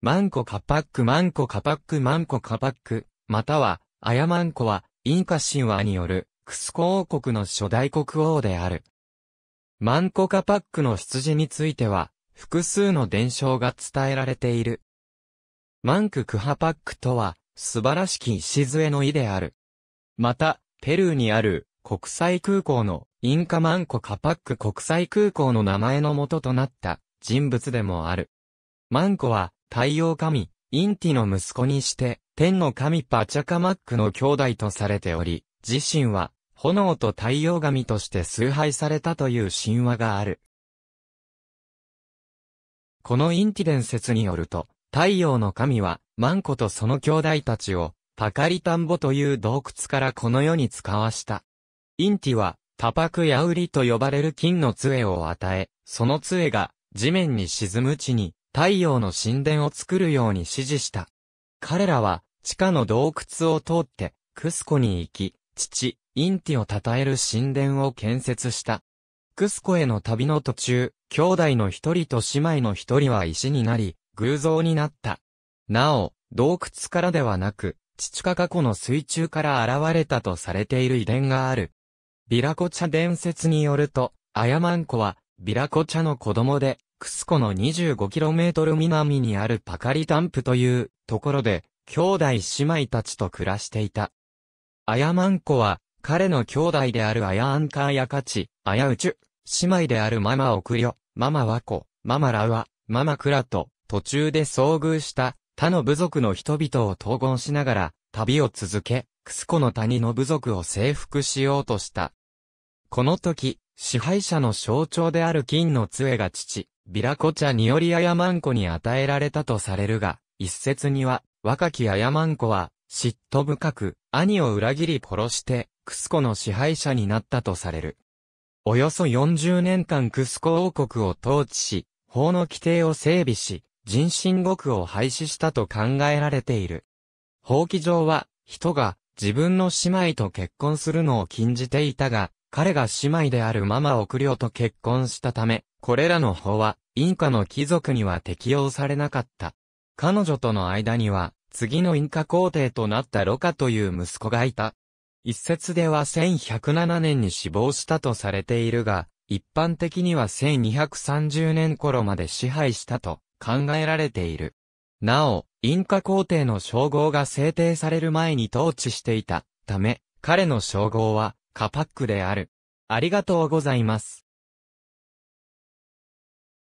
マンコカパックマンコカパックマンコカパック、または、アヤマンコは、インカ神話による、クスコ王国の初代国王である。マンコカパックの羊については、複数の伝承が伝えられている。マンククハパックとは、素晴らしき礎の意である。また、ペルーにある国際空港のインカマンコカパック国際空港の名前の元となった人物でもある。マンコは太陽神、インティの息子にして、天の神パチャカマックの兄弟とされており、自身は、炎と太陽神として崇拝されたという神話がある。このインティ伝説によると、太陽の神は、マンコとその兄弟たちを、パカリタンボという洞窟からこの世に使わした。インティは、タパクヤウリと呼ばれる金の杖を与え、その杖が地面に沈む地に太陽の神殿を作るように指示した。彼らは、地下の洞窟を通って、クスコに行き、父、インティを称える神殿を建設した。クスコへの旅の途中、兄弟の一人と姉妹の一人は石になり、偶像になった。なお、洞窟からではなく、父か過去の水中から現れたとされている遺伝がある。ビラコチャ伝説によると、アヤマンコは、ビラコチャの子供で、クスコの 25km 南にあるパカリタンプというところで、兄弟姉妹たちと暮らしていた。アヤマンコは、彼の兄弟であるアヤアンカーヤカチ、アヤウチュ、姉妹であるママオクリョ、ママワコ、ママラワ、ママクラと、途中で遭遇した他の部族の人々を統合しながら、旅を続け、クスコの谷の部族を征服しようとした。この時、支配者の象徴である金の杖が父、ビラコチャによりアヤマンコに与えられたとされるが、一説には、若きアヤマンコは、嫉妬深く、兄を裏切り殺して、クスコの支配者になったとされる。およそ40年間クスコ王国を統治し、法の規定を整備し、人身獄を廃止したと考えられている。法規上は、人が自分の姉妹と結婚するのを禁じていたが、彼が姉妹であるママオクリオと結婚したため、これらの法は、インカの貴族には適用されなかった。彼女との間には、次のインカ皇帝となったロカという息子がいた。一説では1107年に死亡したとされているが、一般的には1230年頃まで支配したと考えられている。なお、インカ皇帝の称号が制定される前に統治していたため、彼の称号はカパックである。ありがとうございます。